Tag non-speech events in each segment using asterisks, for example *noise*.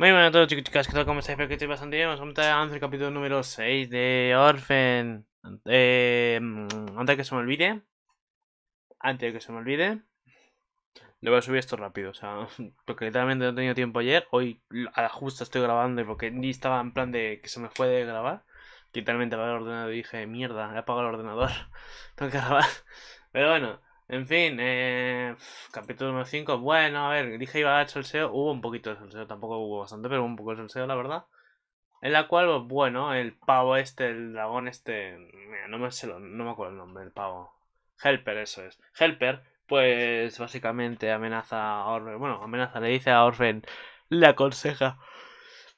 Muy buenas a todos chicos chicas, ¿qué tal? ¿Cómo estáis? Espero que estéis bastante bien. Vamos a empezar el capítulo número 6 de Orphan. Eh, mm, antes de que se me olvide. Antes de que se me olvide. Le voy a subir esto rápido, o sea, *laughs* porque literalmente no he tenido tiempo ayer. Hoy a la justa estoy grabando y porque ni estaba en plan de que se me puede grabar. Literalmente apagué el ordenador y dije, mierda, he apagado el ordenador. *laughs* Tengo que grabar. Pero bueno, en fin, eh, capítulo número 5. Bueno, a ver, dije iba a dar solseo. Hubo un poquito de solseo, tampoco hubo bastante, pero hubo un poco de solseo, la verdad. En la cual, bueno, el pavo este, el dragón este. Mira, no, me, no me acuerdo el nombre el pavo. Helper, eso es. Helper, pues básicamente amenaza a Orfen. Bueno, amenaza, le dice a Orfen, le aconseja.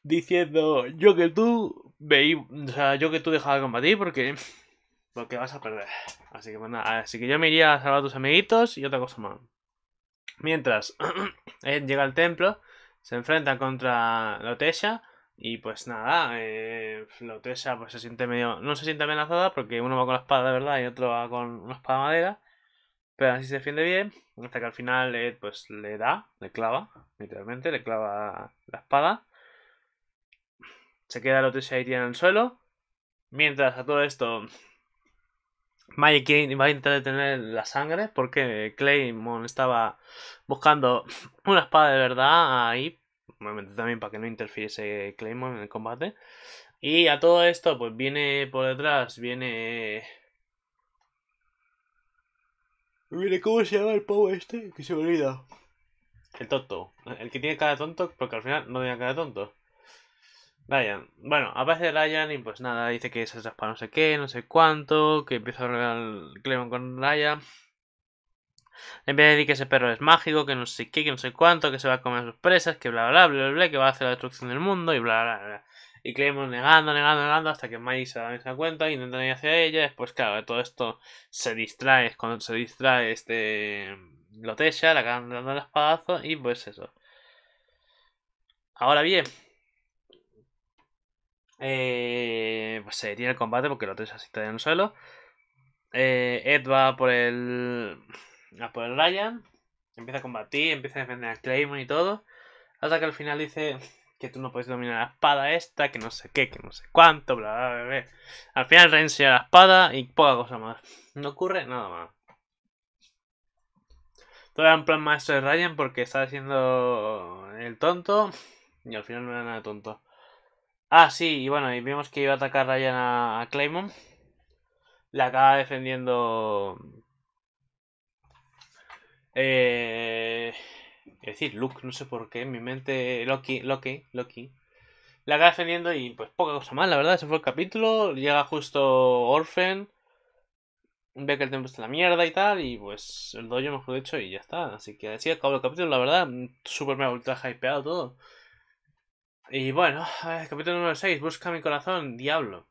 Diciendo, yo que tú. veí o sea, yo que tú dejaba de combatir porque porque vas a perder. Así que pues Así que yo me iría a salvar a tus amiguitos y otra cosa más. Mientras *clears throat* Ed llega al templo, se enfrenta contra Lotesha. Y pues nada, eh, Lotesha pues se siente medio. No se siente amenazada porque uno va con la espada de verdad y otro va con una espada de madera. Pero así se defiende bien. Hasta que al final Ed pues le da, le clava, literalmente, le clava la espada. Se queda Lotesha ahí tirada en el suelo. Mientras a todo esto, va a intentar detener la sangre porque Claymon estaba buscando una espada de verdad ahí. Obviamente también para que no interfiriese Claymon en el combate. Y a todo esto, pues viene por detrás, viene... mire ¿cómo se llama el pavo este? Que se me olvida. El tonto. El que tiene cara de tonto porque al final no tenía cara de tonto. Ryan. Bueno, aparece Ryan y pues nada, dice que es para no sé qué, no sé cuánto, que empieza a el con Ryan. Empieza vez de decir que ese perro es mágico, que no sé qué, que no sé cuánto, que se va a comer sus presas, que bla bla bla bla, que va a hacer la destrucción del mundo y bla bla bla. Y Clemon negando, negando, negando hasta que Mai se da cuenta y intentan ir hacia ella. Después, claro, todo esto se distrae, cuando se distrae este Lotesha, la acaban dando el espadazo y pues eso. Ahora bien, eh, pues se detiene el combate porque lo tres así, en el suelo. Eh, Ed va por el. a por el Ryan. Empieza a combatir, empieza a defender a Claymore y todo. Hasta que al final dice que tú no puedes dominar la espada esta, que no sé qué, que no sé cuánto, bla, bla, bla. Al final reenseña la espada y poca cosa más. No ocurre nada más. Todo era un plan maestro de Ryan porque estaba siendo el tonto y al final no era nada tonto. Ah, sí, y bueno, y vimos que iba a atacar Ryan a, Claymon. La acaba defendiendo. Eh. Es decir, Luke, no sé por qué, en mi mente. Loki, Loki, Loki. La acaba defendiendo y pues poca cosa más, la verdad, se fue el capítulo. Llega justo Orphan. Ve que el templo está en la mierda y tal. Y pues el dojo, mejor dicho, y ya está. Así que así acabó el capítulo, la verdad. Súper mega ultra hypeado todo. Y bueno, capítulo número 6, Busca mi corazón, diablo.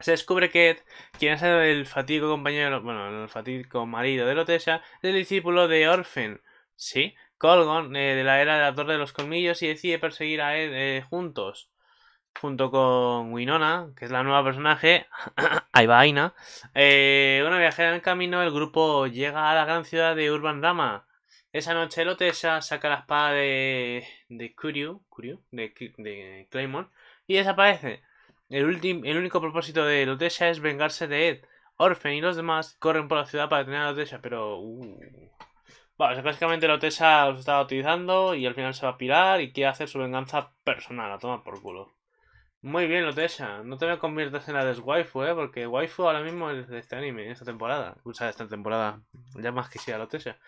Se descubre que Ed, quien es el fatídico compañero, bueno, el fatídico marido de Lotesa, es el discípulo de Orfen. ¿sí? Colgon, eh, de la era de la Torre de los Colmillos, y decide perseguir a Ed eh, juntos, junto con Winona, que es la nueva personaje, ahí va Aina. una viajera en camino, el grupo llega a la gran ciudad de Urban Rama, esa noche Lotesa saca la espada de, de Kuryu, Kuryu de, de, Claymore, y desaparece. El, último... el único propósito de Lotesha es vengarse de Ed. Orphan y los demás corren por la ciudad para detener a Lotesha. pero... Bueno, uh. básicamente Lotesa los estaba utilizando y al final se va a pirar y quiere hacer su venganza personal, a tomar por culo. Muy bien, Lotesha. no te me conviertas en la deswaifu, eh, Porque waifu ahora mismo es de este anime, en esta temporada. O sea, esta temporada, ya más que sea Lotesha.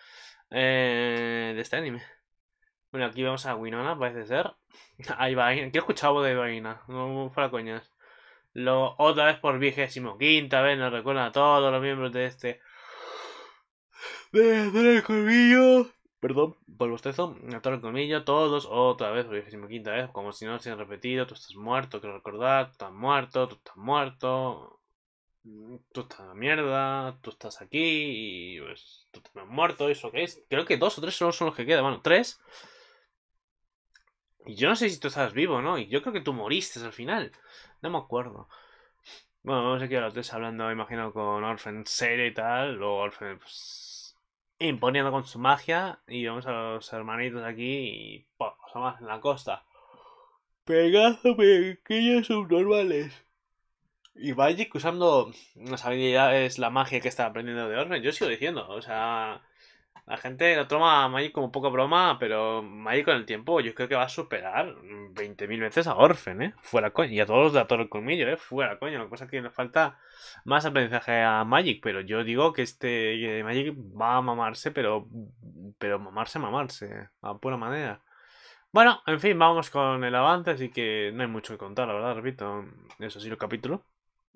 Eh, de este anime. Bueno, aquí vamos a Winona, parece ser. *laughs* Ahí va, eh, qué he escuchado de Vaina, no fuera coñas. Lo, otra vez por vigésimo quinta vez nos recuerda a todos los miembros de este. *sighs* De, de el colmillo. Perdón, por bostezo, a todo este el colmillo, todos, otra vez, por vigésimo quinta vez, como si no se han repetido, tú estás muerto, que recordar, tú estás muerto, tú estás muerto. Mm, tú estás a mierda, tú estás aquí y pues, tú te has muerto, eso que es. Creo que dos o tres solo son los que quedan, bueno, tres. Y yo no sé si tú estabas vivo, ¿no? Y yo creo que tú moriste al final. No me acuerdo. Bueno, vamos aquí a los tres hablando, imagino, con Orphan serio y tal. Luego Orphan, pues, imponiendo con su magia. Y vamos a los hermanitos de aquí y... vamos más en la costa. Pegazo, pequeños subnormales. Y Magic usando las habilidades, la magia que está aprendiendo de Orfen, yo sigo diciendo, o sea, la gente lo toma a Magic como poca broma, pero Magic con el tiempo yo creo que va a superar 20.000 veces a Orfen, ¿eh? Fuera coño. Y a todos los de del Colmillo, ¿eh? Fuera coño. Lo que pasa es que nos falta más aprendizaje a Magic, pero yo digo que este Magic va a mamarse, pero, pero mamarse, mamarse, a pura manera. Bueno, en fin, vamos con el avance, así que no hay mucho que contar, la verdad, repito. Eso ha sido el capítulo.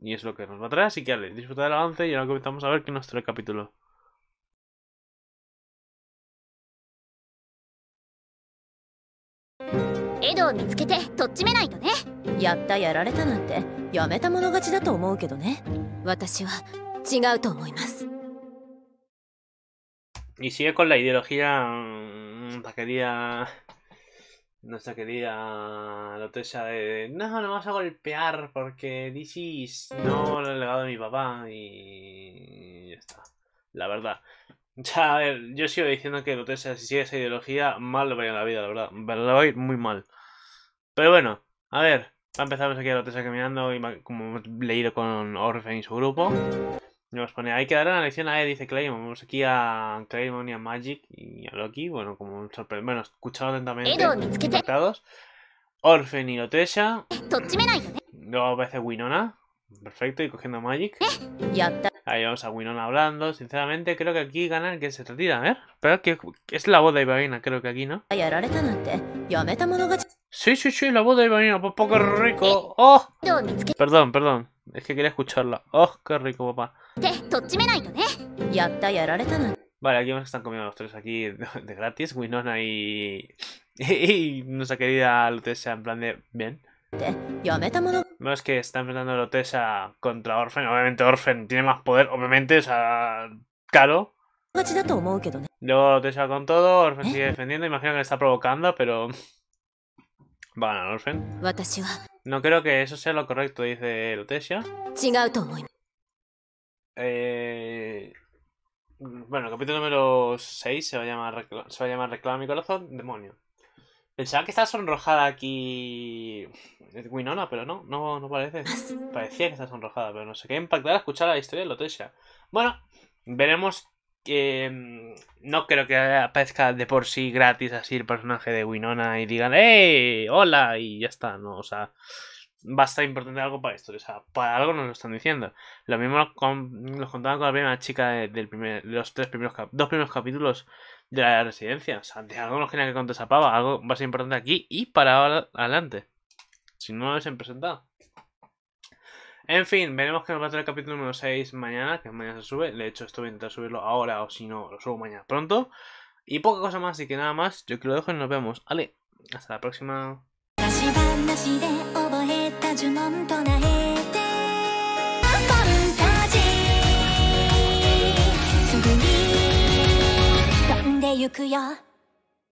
Y es lo que nos va a traer, así que dale, disfruta del avance y ahora comenzamos a ver qué nos trae el capítulo. Y sigue con la ideología mm, taquería nuestra querida Lotesa de no, no vas a golpear porque DC no *laughs* lo he legado a mi papá y ya está. La verdad. *laughs* ya a ver, yo sigo diciendo que Lotesa, si sigue esa ideología, mal lo va a en la vida, la verdad. va a ir muy mal. Pero bueno, a ver, empezamos aquí a Lotesa caminando y como hemos leído con Orfe y su grupo. Nos pone, hay que darle una lección a E, dice Claymon. Vamos aquí a Claymon y a Magic y a Loki. Bueno, como un sorpresa, Bueno, escuchado atentamente. Orfe Orphan y Lotesha. ¿eh? Luego aparece Winona. Perfecto, y cogiendo Magic. ¿Eh? Ahí vamos a Winona hablando. Sinceramente, creo que aquí ganan que se retira. A ver, pero que es la voz de Ibagina, creo que aquí, ¿no? Sí, sí, sí, la voz de Ivanina, papá, ¡qué rico. Eh, ¡Oh! Perdón, perdón. Es que quería escucharla. ¡Oh, qué rico, papá! Eh? Vale, aquí que están comiendo los tres aquí de gratis. Winona y... *laughs* y nuestra querida Lutesa en plan de... Bien. No es que está enfrentando Lotesa contra Orfen. Obviamente Orfen tiene más poder, obviamente, o sea... Caro. Luego Lutesa con todo, Orfen ¿Eh? sigue defendiendo. Imagino que le está provocando, pero... *laughs* Van no No creo que eso sea lo correcto, dice Lotesia. Eh... Bueno, el capítulo número 6 se va a llamar, se a llamar Reclama mi corazón, demonio. Pensaba que estaba sonrojada aquí Winona, pero no, no, parece. Parecía que estaba sonrojada, pero no sé. Qué impactar escuchar la historia de Lotesia. Bueno, veremos que mm, no creo que aparezca de por sí gratis así el personaje de Winona y digan, hey ¡Hola! Y ya está, ¿no? O sea, va a estar importante algo para esto. O sea, para algo nos lo están diciendo. Lo mismo nos contaban con la primera chica de, del primer, los tres primeros dos primeros capítulos de la residencia. O sea, de algo nos querían que Pava, Algo va a ser importante aquí y para adelante. Si no lo hubiesen presentado. En fin, veremos que nos va a traer el capítulo número 6 mañana, que mañana se sube. De hecho, a intentar subirlo ahora o si no, lo subo mañana pronto. Y poca cosa más, así que nada más. Yo que lo dejo y nos vemos. Ale, hasta la próxima!